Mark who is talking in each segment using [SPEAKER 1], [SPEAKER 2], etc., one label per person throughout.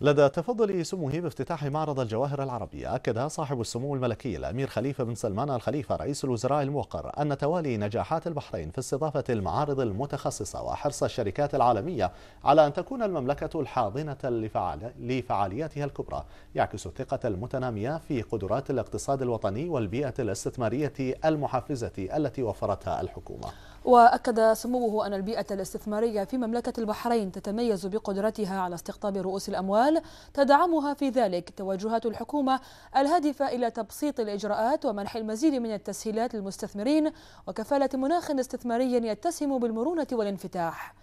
[SPEAKER 1] لدى تفضل سموه بافتتاح معرض الجواهر العربية أكد صاحب السمو الملكي الأمير خليفة بن سلمان الخليفة رئيس الوزراء الموقر أن توالي نجاحات البحرين في استضافة المعارض المتخصصة وحرص الشركات العالمية على أن تكون المملكة الحاضنة لفعال... لفعالياتها الكبرى يعكس الثقة المتنامية في قدرات الاقتصاد الوطني والبيئة الاستثمارية المحفزة التي وفرتها الحكومة
[SPEAKER 2] وأكد سموه أن البيئة الاستثمارية في مملكة البحرين تتميز بقدرتها على استقطاب رؤوس الأموال الأموال تدعمها في ذلك توجهات الحكومة الهادفة إلى تبسيط الإجراءات ومنح المزيد من التسهيلات للمستثمرين وكفالة مناخ استثماري يتسم بالمرونة والانفتاح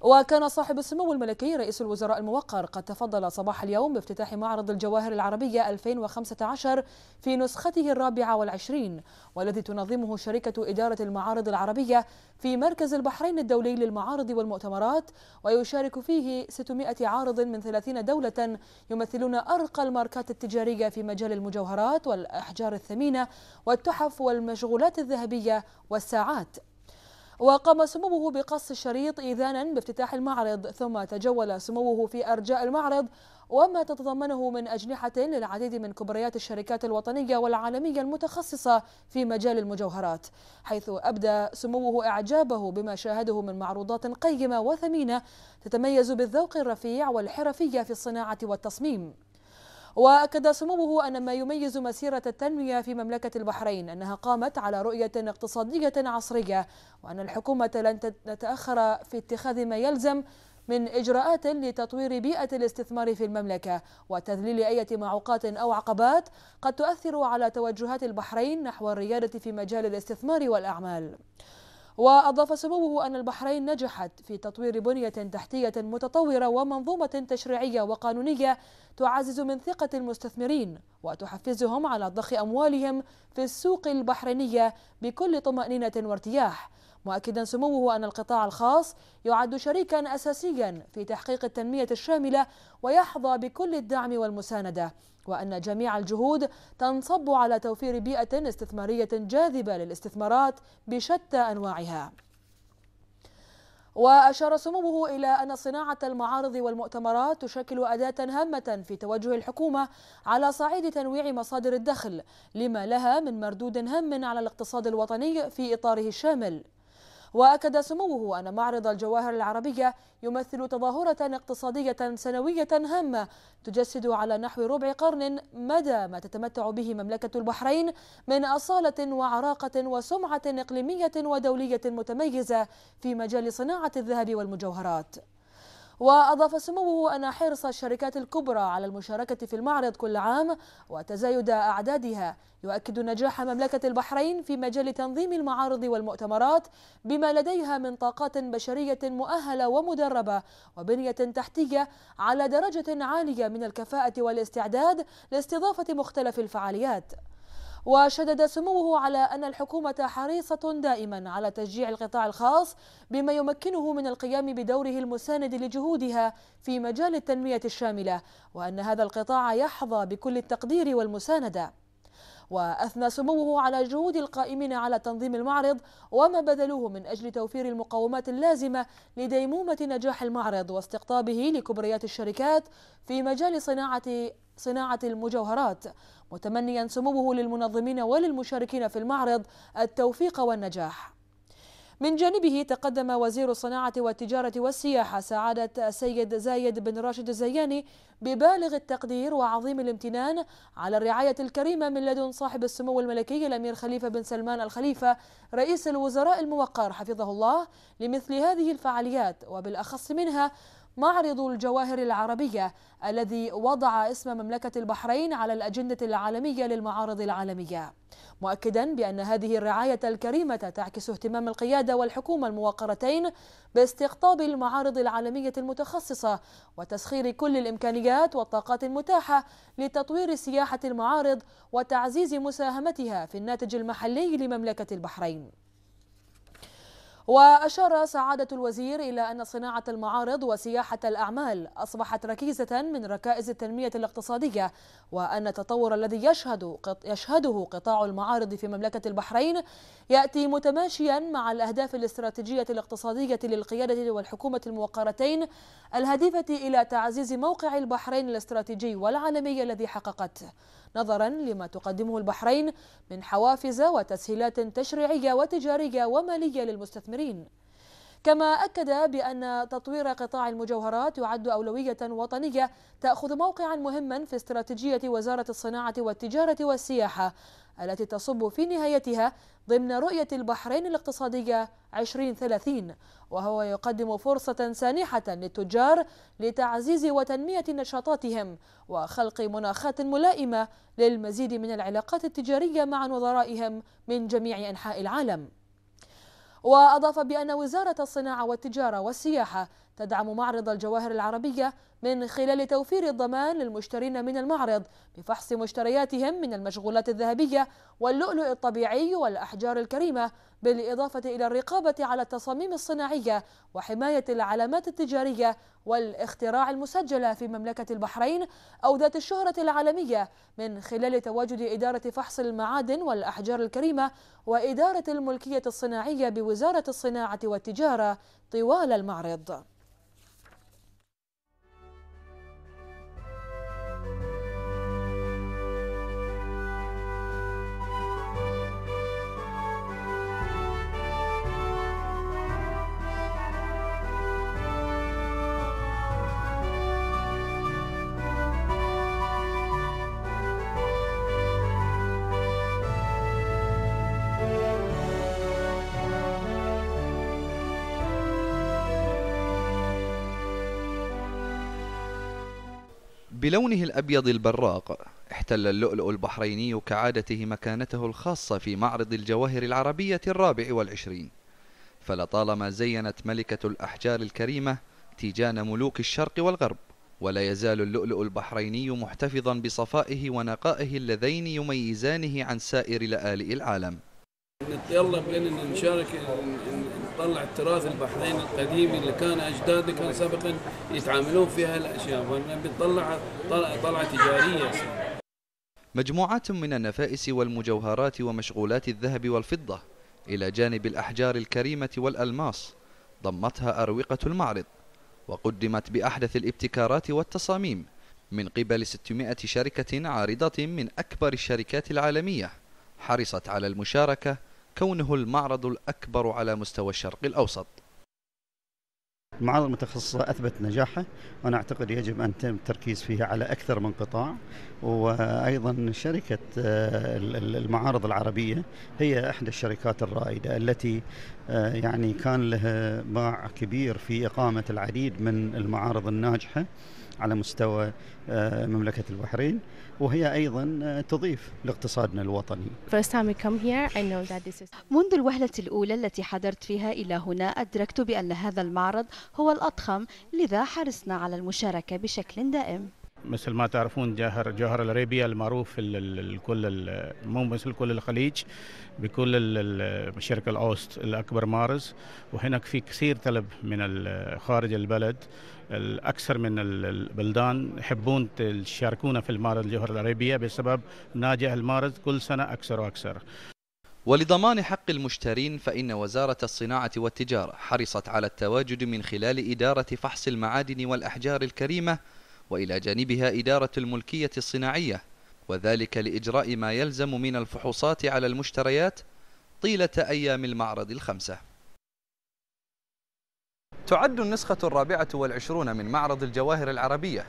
[SPEAKER 2] وكان صاحب السمو الملكي رئيس الوزراء الموقر قد تفضل صباح اليوم بافتتاح معرض الجواهر العربية 2015 في نسخته الرابعة والعشرين والذي تنظمه شركة إدارة المعارض العربية في مركز البحرين الدولي للمعارض والمؤتمرات ويشارك فيه 600 عارض من 30 دولة يمثلون أرقى الماركات التجارية في مجال المجوهرات والأحجار الثمينة والتحف والمشغولات الذهبية والساعات وقام سموه بقص الشريط إذانا بافتتاح المعرض ثم تجول سموه في أرجاء المعرض وما تتضمنه من أجنحة للعديد من كبريات الشركات الوطنية والعالمية المتخصصة في مجال المجوهرات حيث أبدى سموه إعجابه بما شاهده من معروضات قيمة وثمينة تتميز بالذوق الرفيع والحرفية في الصناعة والتصميم وأكد سموه أن ما يميز مسيرة التنمية في مملكة البحرين أنها قامت على رؤية اقتصادية عصرية وأن الحكومة لن تتأخر في اتخاذ ما يلزم من إجراءات لتطوير بيئة الاستثمار في المملكة وتذليل أي معوقات أو عقبات قد تؤثر على توجهات البحرين نحو الريادة في مجال الاستثمار والأعمال وأضاف سموه أن البحرين نجحت في تطوير بنية تحتية متطورة ومنظومة تشريعية وقانونية تعزز من ثقة المستثمرين وتحفزهم على ضخ أموالهم في السوق البحرينية بكل طمأنينة وارتياح مؤكدا سموه أن القطاع الخاص يعد شريكا أساسيا في تحقيق التنمية الشاملة ويحظى بكل الدعم والمساندة وأن جميع الجهود تنصب على توفير بيئة استثمارية جاذبة للاستثمارات بشتى أنواعها وأشار سموه إلى أن صناعة المعارض والمؤتمرات تشكل أداة هامة في توجه الحكومة على صعيد تنويع مصادر الدخل لما لها من مردود هام على الاقتصاد الوطني في إطاره الشامل وأكد سموه أن معرض الجواهر العربية يمثل تظاهرة اقتصادية سنوية هامة تجسد على نحو ربع قرن مدى ما تتمتع به مملكة البحرين من أصالة وعراقة وسمعة إقليمية ودولية متميزة في مجال صناعة الذهب والمجوهرات وأضاف سموه أن حرص الشركات الكبرى على المشاركة في المعرض كل عام وتزايد أعدادها يؤكد نجاح مملكة البحرين في مجال تنظيم المعارض والمؤتمرات بما لديها من طاقات بشرية مؤهلة ومدربة وبنية تحتية على درجة عالية من الكفاءة والاستعداد لاستضافة مختلف الفعاليات وشدد سموه على أن الحكومة حريصة دائما على تشجيع القطاع الخاص بما يمكنه من القيام بدوره المساند لجهودها في مجال التنمية الشاملة وأن هذا القطاع يحظى بكل التقدير والمساندة وأثنى سموه على جهود القائمين على تنظيم المعرض وما بذلوه من أجل توفير المقومات اللازمة لديمومة نجاح المعرض واستقطابه لكبريات الشركات في مجال صناعة صناعة المجوهرات متمنيا سموه للمنظمين وللمشاركين في المعرض التوفيق والنجاح من جانبه تقدم وزير الصناعة والتجارة والسياحة سعادة السيد زايد بن راشد الزياني ببالغ التقدير وعظيم الامتنان على الرعاية الكريمة من لدن صاحب السمو الملكي الأمير خليفة بن سلمان الخليفة رئيس الوزراء الموقر حفظه الله لمثل هذه الفعاليات وبالأخص منها معرض الجواهر العربية الذي وضع اسم مملكة البحرين على الأجندة العالمية للمعارض العالمية مؤكدا بأن هذه الرعاية الكريمة تعكس اهتمام القيادة والحكومة الموقرتين باستقطاب المعارض العالمية المتخصصة وتسخير كل الإمكانيات والطاقات المتاحة لتطوير سياحة المعارض وتعزيز مساهمتها في الناتج المحلي لمملكة البحرين وأشار سعادة الوزير إلى أن صناعة المعارض وسياحة الأعمال أصبحت ركيزة من ركائز التنمية الاقتصادية وأن التطور الذي يشهد يشهده قطاع المعارض في مملكة البحرين يأتي متماشيا مع الأهداف الاستراتيجية الاقتصادية للقيادة والحكومة الموقرتين الهادفة إلى تعزيز موقع البحرين الاستراتيجي والعالمي الذي حققته نظرا لما تقدمه البحرين من حوافز وتسهيلات تشريعية وتجارية ومالية للمستثمرين التمرين كما أكد بأن تطوير قطاع المجوهرات يعد أولوية وطنية تأخذ موقعا مهما في استراتيجية وزارة الصناعة والتجارة والسياحة التي تصب في نهايتها ضمن رؤية البحرين الاقتصادية 2030 وهو يقدم فرصة سانحة للتجار لتعزيز وتنمية نشاطاتهم وخلق مناخات ملائمة للمزيد من العلاقات التجارية مع نظرائهم من جميع أنحاء العالم وأضاف بأن وزارة الصناعة والتجارة والسياحة تدعم معرض الجواهر العربية من خلال توفير الضمان للمشترين من المعرض بفحص مشترياتهم من المشغولات الذهبية واللؤلؤ الطبيعي والأحجار الكريمة بالإضافة إلى الرقابة على التصاميم الصناعية وحماية العلامات التجارية والاختراع المسجلة في مملكة البحرين أو ذات الشهرة العالمية من خلال تواجد إدارة فحص المعادن والأحجار الكريمة وإدارة الملكية الصناعية بوزارة الصناعة والتجارة طوال المعرض
[SPEAKER 1] بلونه الأبيض البراق احتل اللؤلؤ البحريني كعادته مكانته الخاصة في معرض الجواهر العربية الرابع والعشرين فلطالما زينت ملكة الأحجار الكريمة تيجان ملوك الشرق والغرب ولا يزال اللؤلؤ البحريني محتفظا بصفائه ونقائه اللذين يميزانه عن سائر لآلئ العالم نتطلب لنا نشارك تطلع التراث البحرين القديم اللي كان اجدادنا كان سابقا يتعاملون فيها الاشياء بتطلع طلعه تجاريه مجموعات من النفائس والمجوهرات ومشغولات الذهب والفضه الى جانب الاحجار الكريمه والالماس ضمتها اروقه المعرض وقدمت باحدث الابتكارات والتصاميم من قبل 600 شركه عارضه من اكبر الشركات العالميه حرصت على المشاركه كونه المعرض الأكبر على مستوى الشرق الأوسط المعارض المتخصصة أثبت نجاحه وأنا أعتقد يجب أن يتم التركيز فيها على أكثر من قطاع وأيضا شركة آه، المعارض العربية هي إحدى الشركات الرائدة التي آه، يعني كان لها باع كبير في إقامة العديد من المعارض الناجحة على مستوى آه، مملكة البحرين وهي أيضا آه، تضيف لاقتصادنا الوطني
[SPEAKER 2] منذ الوهلة الأولى التي حضرت فيها إلى هنا أدركت بأن هذا المعرض هو الأضخم لذا حرصنا على المشاركة بشكل دائم
[SPEAKER 1] مثل ما تعرفون جوهر جوهر الاريبيا المعروف الكل مو مثل كل الخليج بكل الشرق الاوسط الاكبر مارز وهناك في كثير طلب من خارج البلد الاكثر من البلدان يحبون يشاركونا في المارز جوهر الاريبيا بسبب ناجح المارز كل سنه اكثر واكثر ولضمان حق المشترين فإن وزارة الصناعة والتجارة حرصت على التواجد من خلال إدارة فحص المعادن والأحجار الكريمة وإلى جانبها إدارة الملكية الصناعية وذلك لإجراء ما يلزم من الفحوصات على المشتريات طيلة أيام المعرض الخمسة تعد النسخة الرابعة والعشرون من معرض الجواهر العربية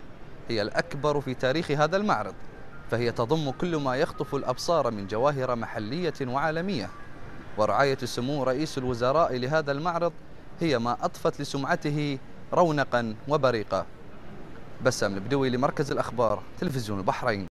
[SPEAKER 1] هي الأكبر في تاريخ هذا المعرض فهي تضم كل ما يخطف الأبصار من جواهر محلية وعالمية ورعاية سمو رئيس الوزراء لهذا المعرض هي ما أضفت لسمعته رونقا
[SPEAKER 2] وبريقا بسام البدوي لمركز الأخبار تلفزيون البحرين